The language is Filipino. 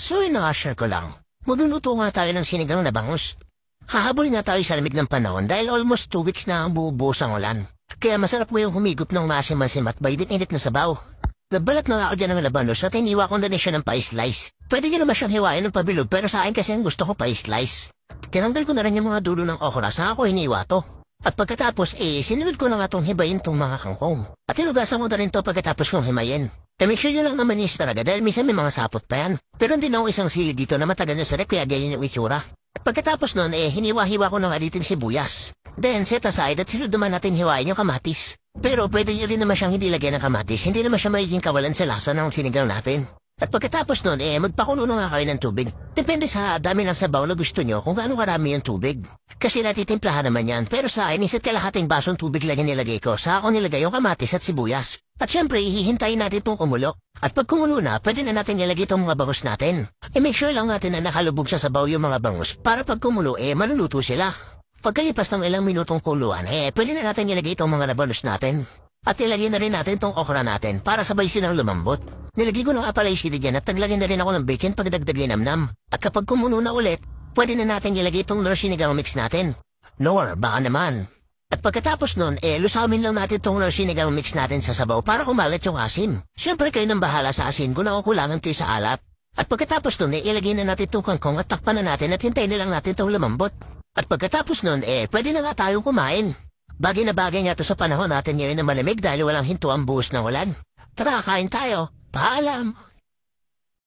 So inaasya ko lang, magluluto nga tayo ng sinigang na bangus. Hahabol na tayo sa lamig ng panahon dahil almost two weeks na ang buubos ang ulan. Kaya masarap mo yung humigop ng masim-masim at baydit-init na sabaw. Nabalat na nga ako dyan ng labanos at hiniwa ko na rin siya ng pa-slice. Pwede niyo naman siyang hiwain ng pabilog pero sa akin kasi ang gusto ko pa-slice. Tinanggal ko na rin yung mga dulo ng okra sa ako iniwa to. At pagkatapos eh, sinunod ko na nga itong hibayin tong mga kangkong. At hinugasan ko na rin to pagkatapos kong himayin. E make sure nyo lang na manis talaga dahil minsan may mga sapot pa yan. Pero hindi na ako isang sili dito na matagal na sarek kaya ganyan yung itsura. At pagkatapos nun eh, hiniwa-hiwa ko ng aliting sibuyas. Then set aside at sinuduman natin hiwain yung kamatis. Pero pwede nyo rin naman siyang hindi lagyan ng kamatis, hindi naman siya magiging kawalan sa lasa ng sinigang natin. At pagkatapos nun, eh, magpakulo na nga kayo ng tubig. Depende sa dami ng sabaw na gusto nyo kung gaano karami yung tubig. Kasi natitimplahan naman yan, pero sa akin, isa't kalahating basong tubig lang yung nilagay ko. Sa ako nilagay yung kamatis at sibuyas. At syempre, hihintayin natin itong kumulo. At pag kumulo na, pwede na natin ilagay itong mga bangus natin. E make sure lang natin na nakalubog sa sabaw yung mga bangus para pag kumulo, eh, maluluto sila. Pagkalipas ng ilang minutong kuluan, eh, pwede na natin ilagay itong mga nabanus natin. At ilagay na rin natin itong okra natin para sabay silang lumambot. Nilagay ko ng apalay sili dyan at naglagay na rin ako ng bacon pagdagdag namnam. At kapag kumulo na ulit, pwede na natin ilagay itong nurse mix natin. Nor, baka naman. At pagkatapos nun, eh, lusamin lang natin tong sinigang mix natin sa sabaw para kumalat yung asim. Siyempre kayo nang bahala sa asin kung nakukulangan kayo sa alat. At pagkatapos nun, eh, ilagay na natin itong kangkong at takpan na natin at hintayin na lang natin itong lumambot. At pagkatapos nun, eh, pwede na nga tayong kumain. Bagay na bagay nga to sa panahon natin ngayon na malamig dahil walang hinto ang buhos ng ulan. Tara, kain tayo. Paalam!